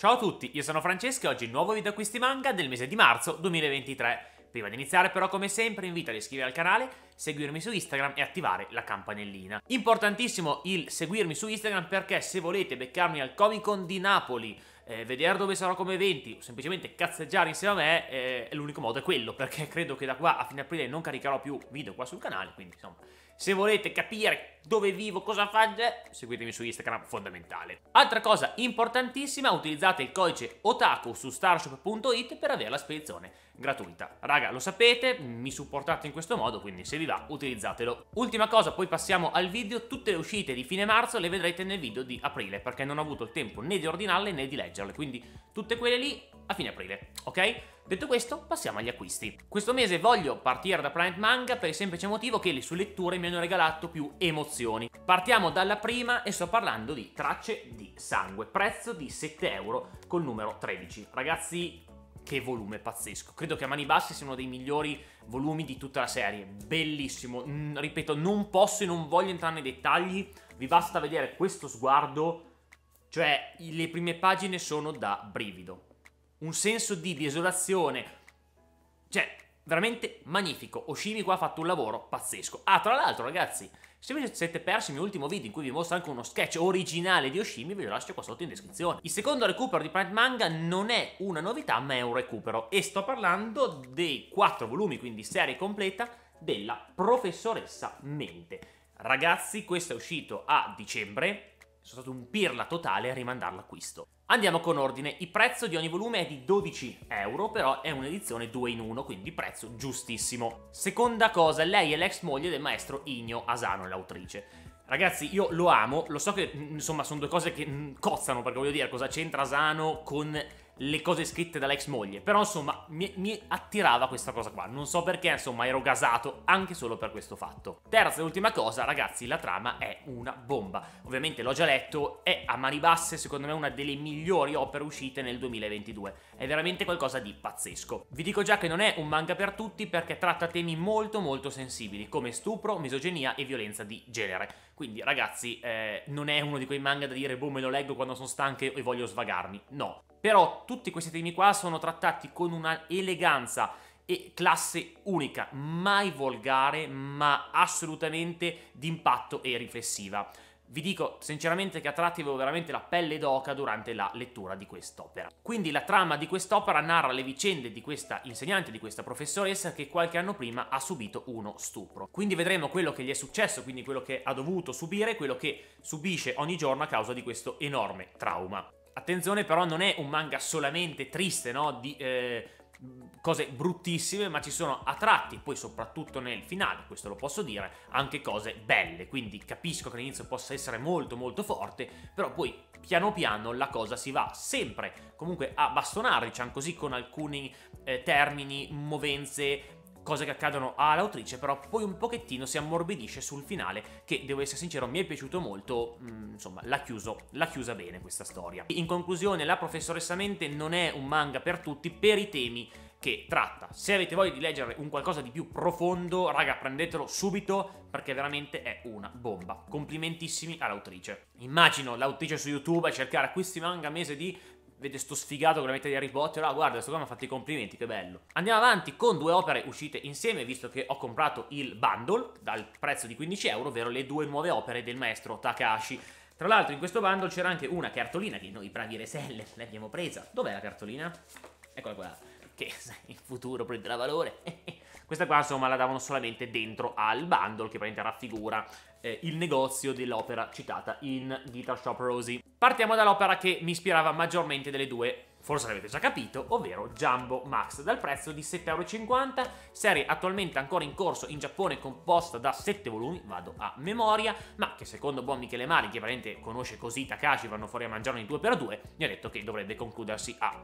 Ciao a tutti, io sono Francesco e oggi il nuovo video acquisti manga del mese di marzo 2023. Prima di iniziare però come sempre invito ad iscrivervi al canale, seguirmi su Instagram e attivare la campanellina. Importantissimo il seguirmi su Instagram perché se volete beccarmi al Comic Con di Napoli, eh, vedere dove sarò come eventi o semplicemente cazzeggiare insieme a me, eh, l'unico modo è quello perché credo che da qua a fine aprile non caricherò più video qua sul canale, quindi insomma se volete capire dove vivo, cosa faccio, eh? seguitemi su Instagram, fondamentale. Altra cosa importantissima, utilizzate il codice OTAKU su starshop.it per avere la spedizione gratuita. Raga, lo sapete, mi supportate in questo modo, quindi se vi va utilizzatelo. Ultima cosa, poi passiamo al video, tutte le uscite di fine marzo le vedrete nel video di aprile, perché non ho avuto il tempo né di ordinarle né di leggerle, quindi tutte quelle lì a fine aprile, ok? Detto questo, passiamo agli acquisti. Questo mese voglio partire da Planet Manga per il semplice motivo che le sue letture mi hanno regalato più emozioni. Partiamo dalla prima e sto parlando di Tracce di Sangue, prezzo di 7 euro col numero 13. Ragazzi, che volume pazzesco. Credo che a mani basse sia uno dei migliori volumi di tutta la serie. Bellissimo. Mm, ripeto, non posso e non voglio entrare nei dettagli. Vi basta vedere questo sguardo. Cioè, le prime pagine sono da brivido un senso di desolazione. Cioè, veramente magnifico. Oshimi qua ha fatto un lavoro pazzesco. Ah, tra l'altro, ragazzi, se vi siete persi il mio ultimo video in cui vi mostro anche uno sketch originale di Oshimi, ve lo lascio qua sotto in descrizione. Il secondo recupero di Planet Manga non è una novità, ma è un recupero. E sto parlando dei quattro volumi, quindi serie completa, della professoressa Mente. Ragazzi, questo è uscito a dicembre, sono stato un pirla totale a rimandare l'acquisto. Andiamo con ordine, il prezzo di ogni volume è di 12 euro, però è un'edizione 2 in 1, quindi prezzo giustissimo. Seconda cosa, lei è l'ex moglie del maestro Igno Asano, l'autrice. Ragazzi, io lo amo, lo so che mm, insomma sono due cose che mm, cozzano, perché voglio dire cosa c'entra Asano con le cose scritte dalla ex moglie. Però, insomma, mi, mi, attirava questa cosa qua. Non so perché, insomma, ero gasato anche solo per questo fatto. Terza e ultima cosa, ragazzi, la trama è una bomba. Ovviamente l'ho già letto, è a mani basse, secondo me, una delle migliori opere uscite nel 2022. È veramente qualcosa di pazzesco. Vi dico già che non è un manga per tutti perché tratta temi molto molto sensibili, come stupro, misoginia e violenza di genere. Quindi ragazzi, eh, non è uno di quei manga da dire boh me lo leggo quando sono stanche e voglio svagarmi, no. Però tutti questi temi qua sono trattati con una eleganza e classe unica, mai volgare, ma assolutamente d'impatto e riflessiva. Vi dico sinceramente che a tratti avevo veramente la pelle d'oca durante la lettura di quest'opera. Quindi la trama di quest'opera narra le vicende di questa insegnante, di questa professoressa che qualche anno prima ha subito uno stupro. Quindi vedremo quello che gli è successo, quindi quello che ha dovuto subire, quello che subisce ogni giorno a causa di questo enorme trauma. Attenzione però non è un manga solamente triste, no? Di, eh cose bruttissime, ma ci sono a tratti, poi soprattutto nel finale, questo lo posso dire, anche cose belle, quindi capisco che all'inizio possa essere molto molto forte, però poi piano piano la cosa si va sempre comunque a bastonare, diciamo così, con alcuni eh, termini, movenze, cose che accadono all'autrice, però poi un pochettino si ammorbidisce sul finale, che devo essere sincero mi è piaciuto molto, mm, insomma l'ha chiuso, l'ha chiusa bene questa storia. In conclusione, La professoressa mente non è un manga per tutti per i temi che tratta. Se avete voglia di leggere un qualcosa di più profondo, raga, prendetelo subito perché veramente è una bomba. Complimentissimi all'autrice. Immagino l'autrice su YouTube a cercare questi manga a mese di vede sto sfigato con la metà di Harry Potter, ah guarda, sto qua mi ha fatto i complimenti, che bello. Andiamo avanti con due opere uscite insieme, visto che ho comprato il bundle dal prezzo di 15 euro, ovvero le due nuove opere del maestro Takashi. Tra l'altro in questo bundle c'era anche una cartolina che noi bravi reseller l'abbiamo presa. Dov'è la cartolina? Eccola qua, che in futuro prenderà valore. Questa qua insomma la davano solamente dentro al bundle che praticamente raffigura eh, il negozio dell'opera citata in Guitar Shop Rosie. Partiamo dall'opera che mi ispirava maggiormente delle due forse l'avete già capito, ovvero Jumbo Max, dal prezzo di 7,50€, serie attualmente ancora in corso in Giappone composta da 7 volumi, vado a memoria, ma che secondo buon Michele Mari, che veramente conosce così Takashi, vanno fuori a mangiarne in 2x2, mi ha detto che dovrebbe concludersi a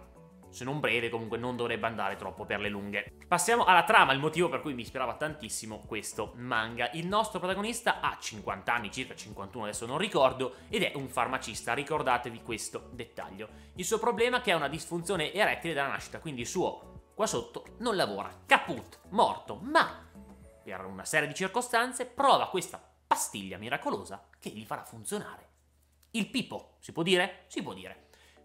se non breve comunque non dovrebbe andare troppo per le lunghe. Passiamo alla trama, il motivo per cui mi ispirava tantissimo questo manga. Il nostro protagonista ha 50 anni, circa 51 adesso non ricordo, ed è un farmacista, ricordatevi questo dettaglio. Il suo problema è che ha una disfunzione erettile dalla nascita, quindi il suo qua sotto non lavora, caput, morto, ma per una serie di circostanze prova questa pastiglia miracolosa che gli farà funzionare. Il pipo, si può dire? Si può dire.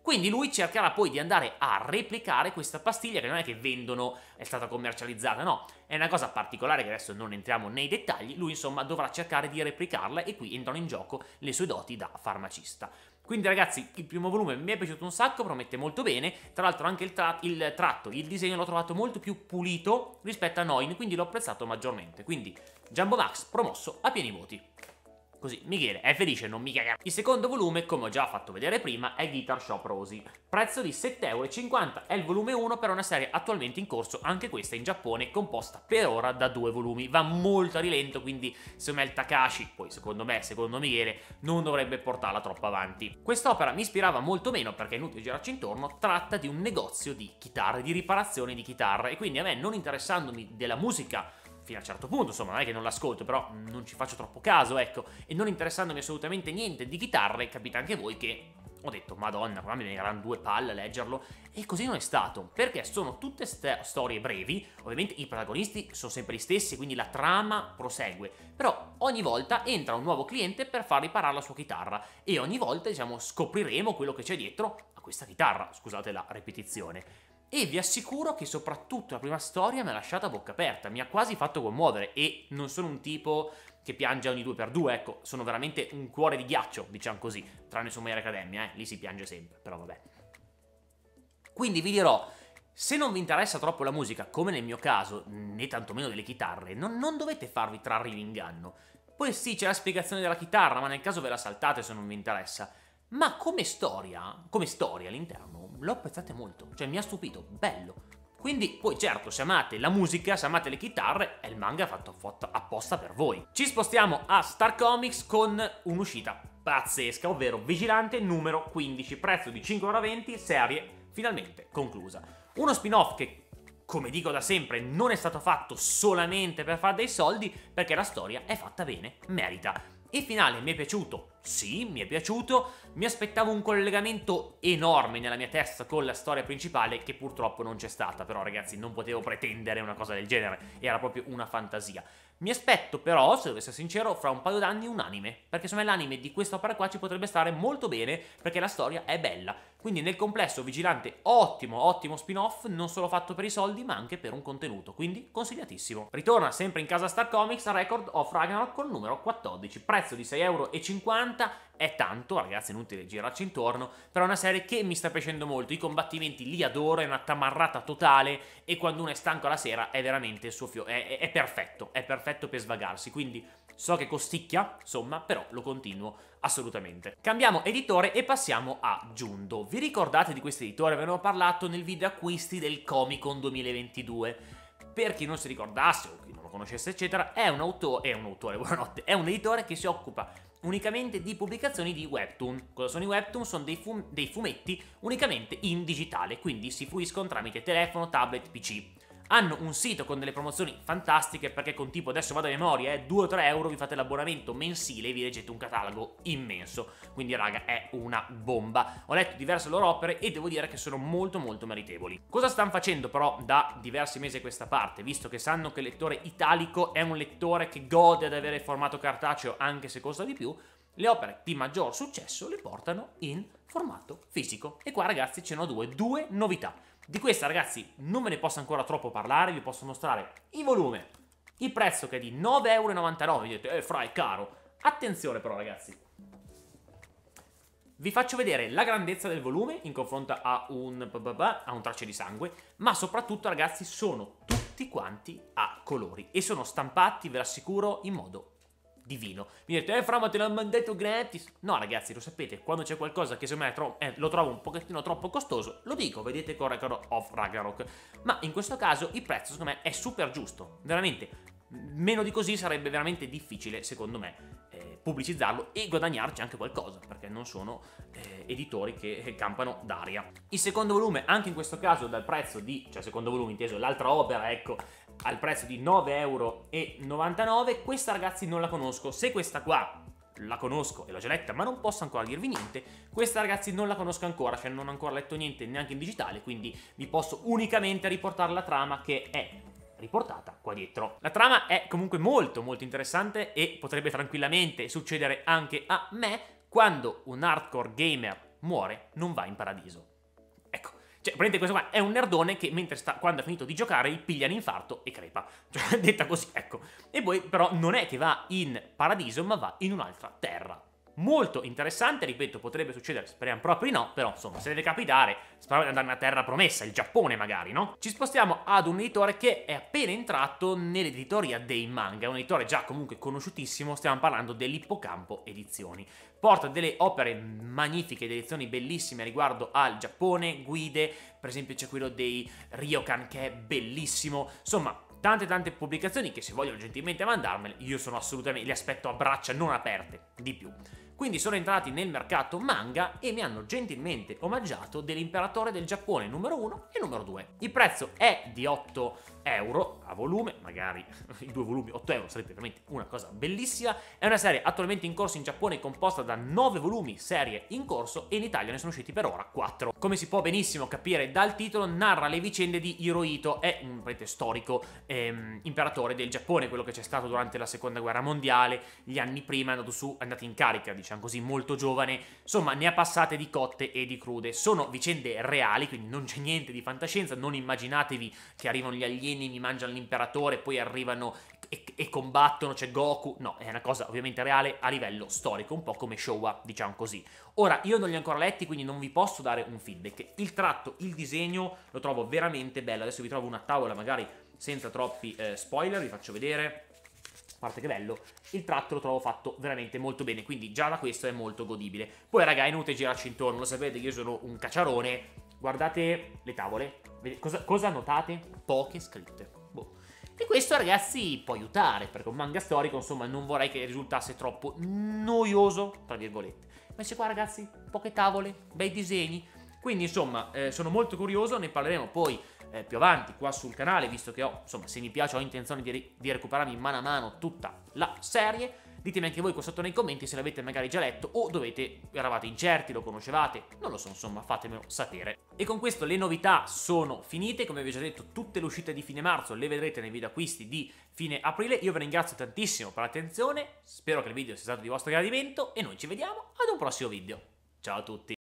Quindi lui cercherà poi di andare a replicare questa pastiglia che non è che vendono, è stata commercializzata, no, è una cosa particolare che adesso non entriamo nei dettagli, lui insomma dovrà cercare di replicarla e qui entrano in gioco le sue doti da farmacista. Quindi ragazzi, il primo volume mi è piaciuto un sacco, promette molto bene, tra l'altro anche il, tra il tratto, il disegno l'ho trovato molto più pulito rispetto a Noin, quindi l'ho apprezzato maggiormente. Quindi Jumbo Max promosso a pieni voti. Così, Michele è felice, non mi caga. Il secondo volume, come ho già fatto vedere prima, è Guitar Shop Rosy. Prezzo di 7,50€, è il volume 1 per una serie attualmente in corso, anche questa in Giappone, composta per ora da due volumi. Va molto a rilento, quindi secondo me il Takashi, poi secondo me, secondo Michele, non dovrebbe portarla troppo avanti. Quest'opera mi ispirava molto meno, perché è inutile girarci intorno, tratta di un negozio di chitarre, di riparazione di chitarre, e quindi a me, non interessandomi della musica fino a un certo punto, insomma, non è che non l'ascolto, però mm, non ci faccio troppo caso, ecco, e non interessandomi assolutamente niente di chitarre, capite anche voi che ho detto, madonna, qua mi veniranno due palle a leggerlo, e così non è stato, perché sono tutte storie brevi, ovviamente i protagonisti sono sempre gli stessi, quindi la trama prosegue, però ogni volta entra un nuovo cliente per far riparare la sua chitarra, e ogni volta, diciamo, scopriremo quello che c'è dietro a questa chitarra, scusate la ripetizione. E vi assicuro che soprattutto la prima storia mi ha lasciata a bocca aperta, mi ha quasi fatto commuovere e non sono un tipo che piange ogni due per due, ecco, sono veramente un cuore di ghiaccio, diciamo così, tranne su Mare Academia, eh, lì si piange sempre, però vabbè. Quindi vi dirò, se non vi interessa troppo la musica, come nel mio caso, né tantomeno delle chitarre, non, non dovete farvi trarre in inganno. Poi sì, c'è la spiegazione della chitarra, ma nel caso ve la saltate se non vi interessa. Ma come storia, come storia all'interno, l'ho apprezzato molto, cioè mi ha stupito, bello. Quindi, poi certo, se amate la musica, se amate le chitarre, è il manga fatto, fatto apposta per voi. Ci spostiamo a Star Comics con un'uscita pazzesca, ovvero Vigilante numero 15, prezzo di 5,20€, serie finalmente conclusa. Uno spin-off che come dico da sempre, non è stato fatto solamente per fare dei soldi, perché la storia è fatta bene, merita. E finale mi è piaciuto, sì, mi è piaciuto, mi aspettavo un collegamento enorme nella mia testa con la storia principale che purtroppo non c'è stata, però ragazzi non potevo pretendere una cosa del genere, era proprio una fantasia. Mi aspetto però, se dovessi essere sincero, fra un paio d'anni un anime, perché secondo me l'anime di questa opera qua ci potrebbe stare molto bene, perché la storia è bella. Quindi nel complesso Vigilante ottimo, ottimo spin-off, non solo fatto per i soldi, ma anche per un contenuto, quindi consigliatissimo. Ritorna sempre in casa Star Comics a Record of Ragnarok con il numero 14, prezzo di 6,50€ è tanto, ragazzi, inutile girarci intorno, però è una serie che mi sta piacendo molto, i combattimenti li adoro, è una tamarrata totale e quando uno è stanco la sera è veramente soffio, è, è, è perfetto, è perfetto per svagarsi, quindi so che costicchia, insomma, però lo continuo assolutamente. Cambiamo editore e passiamo a Giundo. Vi ricordate di questo editore? Ve ne ho parlato nel video acquisti del Comic Con 2022 per chi non si ricordasse o chi non lo conoscesse, eccetera, è un autore, è un autore, buonanotte, è un editore che si occupa unicamente di pubblicazioni di webtoon. Cosa sono i webtoon? Sono dei, fum- dei fumetti unicamente in digitale, quindi si fruiscono tramite telefono, tablet, PC hanno un sito con delle promozioni fantastiche perché con tipo, adesso vado a memoria, eh, 2 3 euro vi fate l'abbonamento mensile e vi leggete un catalogo immenso, quindi raga è una bomba. Ho letto diverse loro opere e devo dire che sono molto molto meritevoli. Cosa stanno facendo però da diversi mesi a questa parte, visto che sanno che il lettore italico è un lettore che gode ad avere formato cartaceo anche se costa di più, le opere di maggior successo le portano in formato fisico. E qua ragazzi ce ne ho due, due novità. Di questa, ragazzi, non me ne posso ancora troppo parlare, vi posso mostrare il volume, il prezzo che è di 9,99€, vedete, eh, fra, è caro. Attenzione però, ragazzi. Vi faccio vedere la grandezza del volume in confronto a un, a un traccio di sangue, ma soprattutto, ragazzi, sono tutti quanti a colori e sono stampati, ve l'assicuro, in modo vino. Mi dite, eh Fra, ma te l'hanno detto gratis? No ragazzi, lo sapete, quando c'è qualcosa che secondo me tro eh, lo trovo un pochettino troppo costoso, lo dico, vedete con Ragnarok of Ragnarok. Ma in questo caso il prezzo secondo me è super giusto, veramente. Meno di così sarebbe veramente difficile, secondo me, eh, pubblicizzarlo e guadagnarci anche qualcosa, perché non sono eh, editori che eh, campano d'aria. Il secondo volume, anche in questo caso dal prezzo di, cioè secondo volume inteso l'altra opera, ecco, al prezzo di 9,99 euro. Questa ragazzi non la conosco, se questa qua la conosco e l'ho già letta, ma non posso ancora dirvi niente. Questa, ragazzi, non la conosco ancora, cioè non ho ancora letto niente neanche in digitale, quindi vi posso unicamente riportare la trama che è riportata qua dietro. La trama è comunque molto molto interessante e potrebbe tranquillamente succedere anche a me quando un hardcore gamer muore non va in paradiso. Cioè, praticamente questo qua è un nerdone che mentre sta, quando ha finito di giocare piglia l'infarto e crepa. Cioè, detta così, ecco. E poi però non è che va in paradiso, ma va in un'altra terra molto interessante, ripeto, potrebbe succedere, speriamo proprio di no, però insomma, se deve capitare, speriamo di andare in terra promessa, il Giappone magari, no? Ci spostiamo ad un editore che è appena entrato nell'editoria dei manga, un editore già comunque conosciutissimo, stiamo parlando dell'Ippocampo Edizioni. Porta delle opere magnifiche, delle edizioni bellissime riguardo al Giappone, guide, per esempio c'è quello dei Ryokan che è bellissimo, insomma tante tante pubblicazioni che se vogliono gentilmente mandarmele io sono assolutamente, le aspetto a braccia non aperte, di più. Quindi sono entrati nel mercato manga e mi hanno gentilmente omaggiato dell'imperatore del Giappone numero 1 e numero 2. Il prezzo è di 8 euro a volume, magari i due volumi 8 euro sarebbe veramente una cosa bellissima. È una serie attualmente in corso in Giappone composta da 9 volumi serie in corso e in Italia ne sono usciti per ora 4. Come si può benissimo capire dal titolo, narra le vicende di Hirohito, è un prete storico ehm, imperatore del Giappone, quello che c'è stato durante la seconda guerra mondiale, gli anni prima è andato su, è andato in carica diciamo diciamo così, molto giovane, insomma ne ha passate di cotte e di crude. Sono vicende reali, quindi non c'è niente di fantascienza, non immaginatevi che arrivano gli alieni, mi mangiano l'imperatore, poi arrivano e, e combattono, c'è Goku, no, è una cosa ovviamente reale a livello storico, un po' come Showa, diciamo così. Ora, io non li ho ancora letti, quindi non vi posso dare un feedback. Il tratto, il disegno lo trovo veramente bello. Adesso vi trovo una tavola magari senza troppi eh, spoiler, vi faccio vedere parte che bello, il tratto lo trovo fatto veramente molto bene, quindi già da questo è molto godibile. Poi raga, è inutile girarci intorno, lo sapete io sono un cacciarone, guardate le tavole, cosa, cosa notate? Poche scritte. Boh. E questo ragazzi può aiutare, perché un manga storico insomma non vorrei che risultasse troppo noioso, tra virgolette. Invece qua ragazzi, poche tavole, bei disegni, quindi insomma eh, sono molto curioso, ne parleremo poi eh, più avanti qua sul canale, visto che ho, insomma, se mi piace ho intenzione di, di recuperarmi mano a mano tutta la serie. Ditemi anche voi qua sotto nei commenti se l'avete magari già letto o dovete, eravate incerti, lo conoscevate, non lo so, insomma, fatemelo sapere. E con questo le novità sono finite, come vi ho già detto tutte le uscite di fine marzo le vedrete nei video acquisti di fine aprile, io vi ringrazio tantissimo per l'attenzione, spero che il video sia stato di vostro gradimento e noi ci vediamo ad un prossimo video. Ciao a tutti!